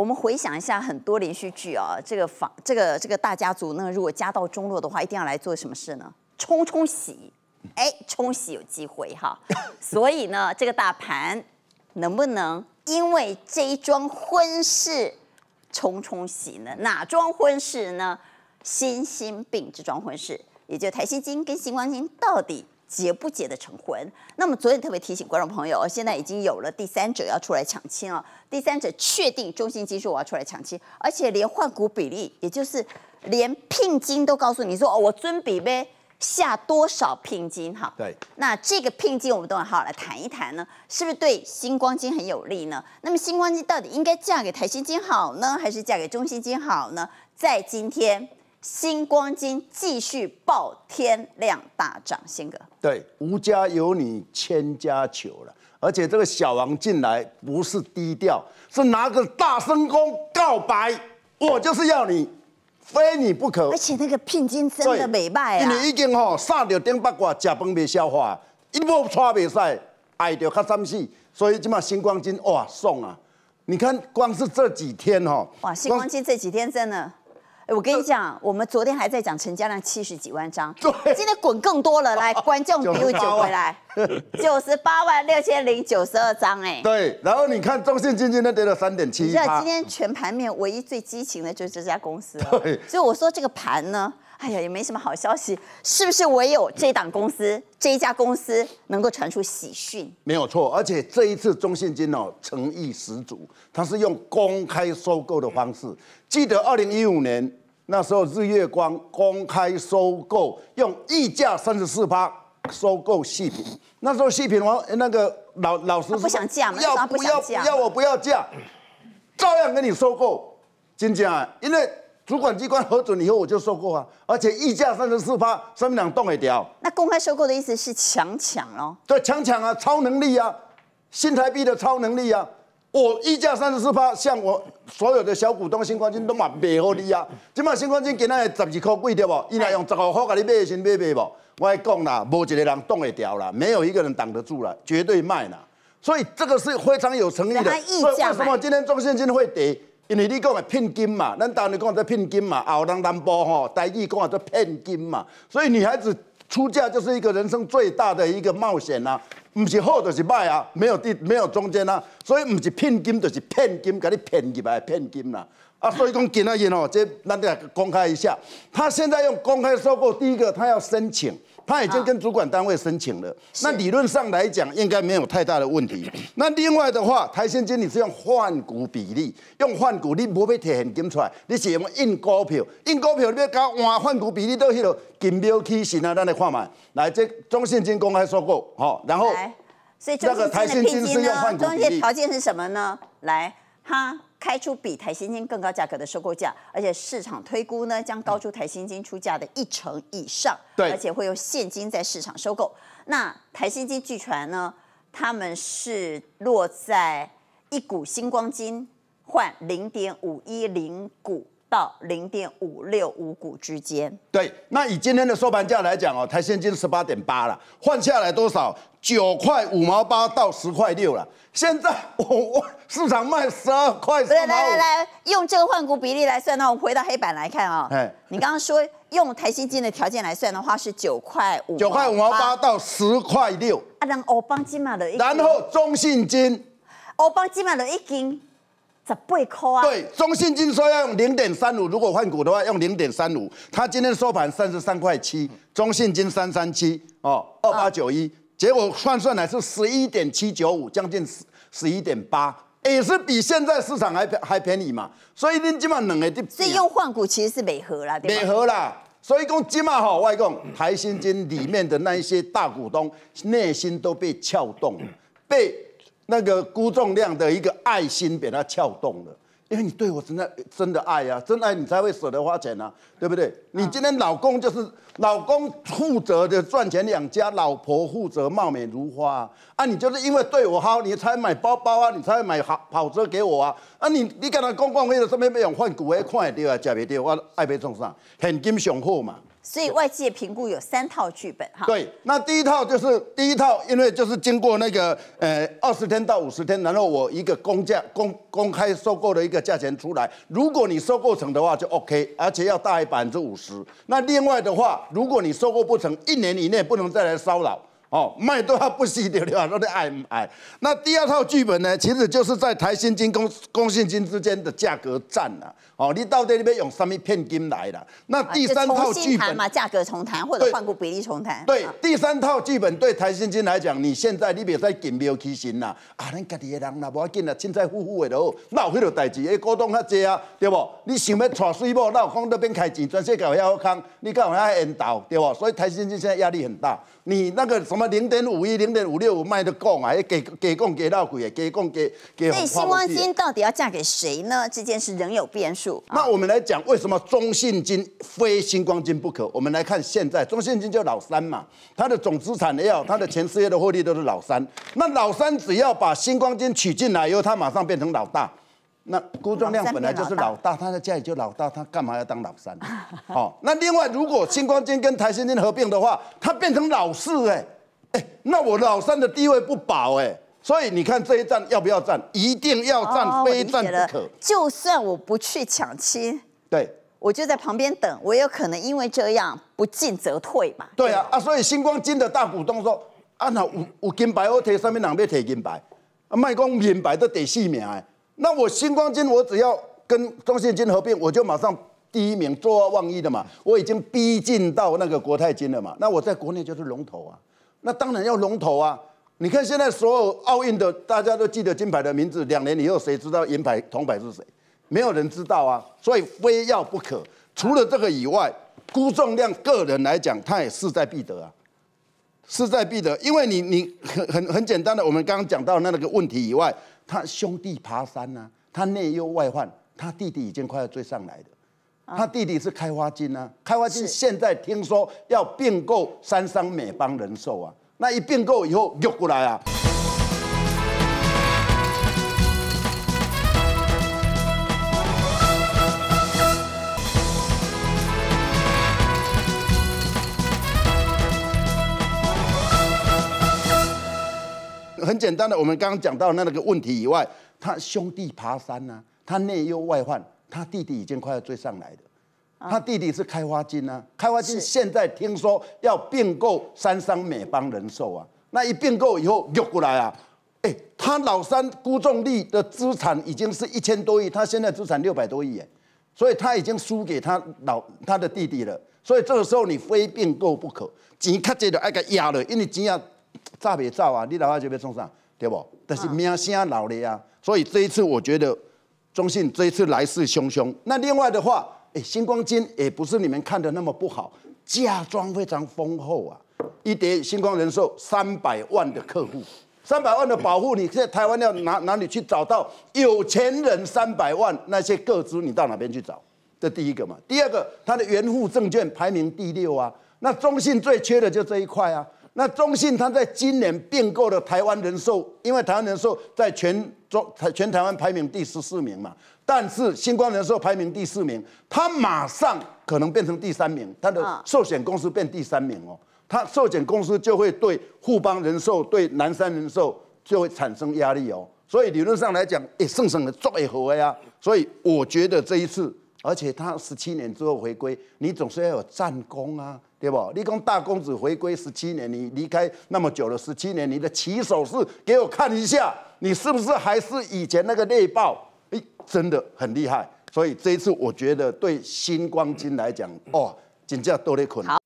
我们回想一下，很多连续剧啊，这个房，这个这个大家族，呢，如果家道中落的话，一定要来做什么事呢？冲冲喜，哎，冲喜有机会哈。所以呢，这个大盘能不能因为这一桩婚事冲冲喜呢？哪桩婚事呢？新心病这桩婚事，也就台积金跟星光金，到底？结不结的成婚？那么昨天特别提醒观众朋友，现在已经有了第三者要出来抢亲了。第三者确定中心金数我要出来抢亲，而且连换股比例，也就是连聘金都告诉你说，哦，我尊比呗下多少聘金哈？对。那这个聘金我们都好好来谈一谈呢，是不是对星光金很有利呢？那么星光金到底应该嫁给台新金好呢，还是嫁给中心金好呢？在今天。星光金继续爆天量大涨，新哥。对，吾家有你，千家求了。而且这个小王进来不是低调，是拿个大声公告白，我就是要你，非你不可。而且那个聘金真的美败啊！你已经吼杀掉顶八卦，食饭没消化，一步跨未晒，爱到卡惨死，所以今码星光金哇送啊！你看光是这几天吼，哇，星光金这几天真的。我跟你讲，我们昨天还在讲成交量七十几万张，今天滚更多了，来 观众比我比回来，九十八万六千零九十二张，哎，对，然后你看中信金金那跌了三点七，你看今天全盘面唯一最激情的就是这家公司，对，所以我说这个盘呢。哎呀，也没什么好消息，是不是唯有这档公司这一家公司能够传出喜讯？没有错，而且这一次中信金哦，诚意十足，它是用公开收购的方式。记得二零一五年那时候，日月光公开收购，用溢价三十四趴收购细品，那时候细品王那个老老师不想嫁嘛，要不要不要，我不要嫁，照样跟你收购，真啊，因为。主管机关核准以后，我就收购啊，而且溢价三十四趴，上面两栋也掉。那公开收购的意思是强抢喽？对，强抢啊，超能力啊，新台币的超能力啊。我溢价三十四趴，像我所有的小股东、新冠金都买，卖给你啊。起码新冠金给那十二块贵对不？伊来用十五块给你买先买卖不？我讲啦，无一个人挡会掉啦，没有一个人挡得住啦，绝对卖啦。所以这个是非常有诚意的。所以为什么今天中信金会跌？因为你讲嘛聘金嘛，咱当然讲在聘金嘛，后人南薄吼，台语讲做骗金嘛，所以女孩子出嫁就是一个人生最大的一个冒险啊，唔是好就是歹啊，没有地没有中间啊，所以唔是聘金就是骗金，给你骗入来骗金啦，啊，所以讲今来因哦，这咱来公开一下，他现在用公开收购，第一个他要申请。他已经跟主管单位申请了，那理论上来讲应该没有太大的问题。那另外的话，台新金你是用换股比例，用换股你不必提现金出来，你是用印股票，印股票你要搞换换股比例到迄个金标起型啊，咱来看嘛。来，这中信金公开收购，好，然后，所以中信金是用换股中信条件是什么呢？来，哈。开出比台新金更高价格的收购价，而且市场推估呢，将高出台新金出价的一成以上。对，而且会用现金在市场收购。那台新金据传呢，他们是落在一股星光金换零点五一零股。到零点五六五股之间。对，那以今天的收盘价来讲哦，台新金十八点八了，换下来多少？九块五毛八到十块六了。现在我我市场卖十二块。来来来，用这个换股比例来算呢，我们回到黑板来看哦。哎，你刚刚说用台新金的条件来算的话是九块五。九块五毛八到十块六。啊，然后邦金马的，一。然后中信金。欧邦金马的一金。十贝壳啊！对，中信金说要用零点三五，如果换股的话用零点三五。它今天收盘三十三块七，中信金三三七哦，二八九一，结果算算来是十一点七九五，将近十十一点八，也是比现在市场还还便宜嘛。所以你今晚两个就，所以用换股其实是美合啦，对美合啦。所以讲今晚吼，外公台新金里面的那一些大股东内心都被撬动，被。那个辜仲亮的一个爱心被他撬动了，因为你对我真的真的爱啊，真爱你才会舍得花钱啊，对不对？你今天老公就是老公负责的赚钱养家，老婆负责貌美如花啊。啊，你就是因为对我好，你才买包包啊，你才买跑跑车给我啊。啊，你你跟他公逛，那个什么有种换股灰，看得到啊，吃袂到，我爱买种上，现金雄厚嘛。所以外界评估有三套剧本哈。对，那第一套就是第一套，因为就是经过那个呃二十天到五十天，然后我一个公价公公开收购的一个价钱出来，如果你收购成的话就 OK，而且要大于百分之五十。那另外的话，如果你收购不成，一年以内不能再来骚扰。哦，卖都要不掉的了，到底爱唔爱？那第二套剧本呢？其实就是在台新金公公信金之间的价格战呐。哦，你到底那边用什么骗金来的？那第三套剧本嘛，价格重谈或者换股比例重谈。对，第三套剧本对台新金来讲，你现在你别再紧标起神啦，啊，恁家己的人啦，无要紧啦，轻车付付的咯，闹迄条代志，诶股东较济啊，对不？你想要娶水波，那往那边开钱，全世界搞好康，你搞往下淹倒，对不？所以台新金现在压力很大。你那个什么？那么零点五一、零点五六五卖的供啊？给给供给到鬼的，给供给给。那星光金到底要嫁给谁呢？这件事仍有变数。那我们来讲，为什么中信金非星光金不可？我们来看现在，中信金就老三嘛。它的总资产也要，它的全世界的获利都是老三。那老三只要把星光金取进来以后，它马上变成老大。那郭壮亮本来就是老大，他的家也就老大，他干嘛要当老三？好，那另外如果星光金跟台新金合并的话，它变成老四哎。哎，那我老三的地位不保哎，所以你看这一战要不要战？一定要战，非战不可。就算我不去抢七，对，我就在旁边等，我有可能因为这样不进则退嘛。对啊，啊，所以星光金的大股东说，啊，那有有金白我贴上面两倍，贴金白，啊，卖光免白都得四名哎。那我星光金，我只要跟中信金合并，我就马上第一名做万一的嘛，我已经逼近到那个国泰金了嘛，那我在国内就是龙头啊。那当然要龙头啊！你看现在所有奥运的，大家都记得金牌的名字，两年以后谁知道银牌、铜牌是谁？没有人知道啊！所以非要不可。除了这个以外，辜仲亮个人来讲，他也势在必得啊，势在必得。因为你，你很很很简单的，我们刚刚讲到那个问题以外，他兄弟爬山啊，他内忧外患，他弟弟已经快要追上来了。他弟弟是开发金呢，开发金现在听说要并购三商美邦人寿啊，那一并购以后又过来啊。很简单的，我们刚刚讲到那个问题以外，他兄弟爬山呢，他内忧外患。他弟弟已经快要追上来了。他弟弟是开发金啊，开发金现在听说要并购三商美邦人寿啊，那一并购以后，又过来啊，哎，他老三辜仲立的资产已经是一千多亿，他现在资产六百多亿耶，所以他已经输给他老他的弟弟了，所以这个时候你非并购不可，钱卡在了，哎个压了，因为钱要炸别炸啊，你老二就被送上，对不？但是名声老了呀，所以这一次我觉得。中信这一次来势汹汹，那另外的话，哎，星光金也不是你们看的那么不好，嫁妆非常丰厚啊，一叠星光人寿三百万的客户，三百万的保护，你在台湾要哪哪里去找到有钱人三百万？那些个资你到哪边去找？这第一个嘛，第二个，它的原户证券排名第六啊，那中信最缺的就这一块啊。那中信它在今年并购了台湾人寿，因为台湾人寿在全中台全台湾排名第十四名嘛，但是新光人寿排名第四名，它马上可能变成第三名，它的寿险公司变第三名哦，它寿险公司就会对富邦人寿、对南山人寿就会产生压力哦，所以理论上来讲，哎，生生的做一回呀，所以我觉得这一次，而且它十七年之后回归，你总是要有战功啊。对不，立功大公子回归十七年，你离开那么久了，十七年，你的起手式给我看一下，你是不是还是以前那个猎豹？哎，真的很厉害。所以这一次，我觉得对新光金来讲，哦，金价都得困难。